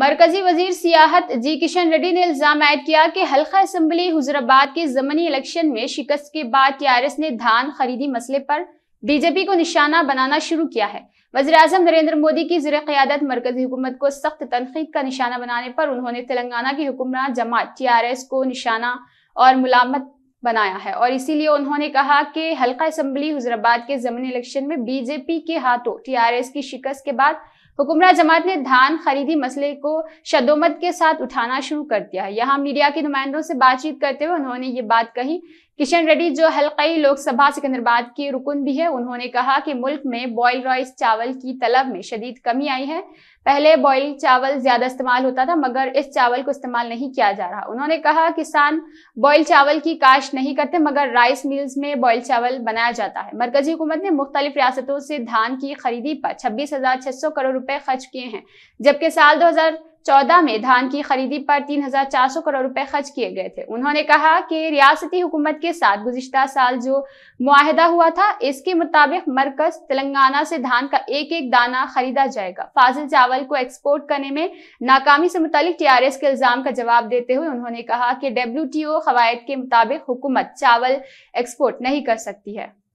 मरकजी वजीर सियाहत जी किशन रेड्डी ने इल्ज़ाम आयद किया कि हल्का असम्बली हुजराबाद के जमनी इलेक्शन में शिकस्त के बाद टीआरएस ने धान खरीदी मसले पर बीजेपी को निशाना बनाना शुरू किया है वजी अजम नरेंद्र मोदी की जर क्यादत मरकजी हुकूमत को सख्त तनकीद का निशाना बनाने पर उन्होंने तेलंगाना की हुक्मरान जमात टी आर एस को निशाना और मुलामत बनाया है और इसीलिए उन्होंने कहा कि हल्का असम्बली हुजराबाद के जमनी इलेक्शन में बीजेपी के हाथों टी आर एस की शिकस्त के बाद हुकुमरा जमात ने धान खरीदी मसले को शदोमत के साथ उठाना शुरू कर दिया है यहाँ मीडिया के नुमाइंदों से बातचीत करते हुए उन्होंने ये बात कही किशन रेड्डी जो हल्कई लोकसभा सिकंदराबाद की रुकन भी है उन्होंने कहा कि मुल्क में बॉयल राइस चावल की तलब में शदीद कमी आई है पहले बॉयल चावल ज्यादा इस्तेमाल होता था मगर इस चावल को इस्तेमाल नहीं किया जा रहा उन्होंने कहा किसान बॉयल चावल की काश्त नहीं करते मगर राइस मिल्स में बॉयल चावल बनाया जाता है मरकजी हुकूमत ने मुख्तलिफ रियासतों से धान की खरीदी पर छब्बीस हजार छह सौ करोड़ रुपए खर्च किए हैं जबकि साल दो हजार चौदह में धान की खरीदी पर तीन हजार चार सौ करोड़ रुपए खर्च किए गए थे उन्होंने कहा कि रियासती हुकूमत के साथ गुजशत साल जो मुआहदा हुआ था इसके मुताबिक मरकज तेलंगाना से धान का एक एक दाना खरीदा जाएगा फाजिल चावल को एक्सपोर्ट करने में नाकामी से मुतालिक एस के इल्जाम का जवाब देते हुए उन्होंने कहा कि डब्ल्यू टी ओ कवायद के मुताबिक हुकूमत चावल एक्सपोर्ट नहीं कर सकती है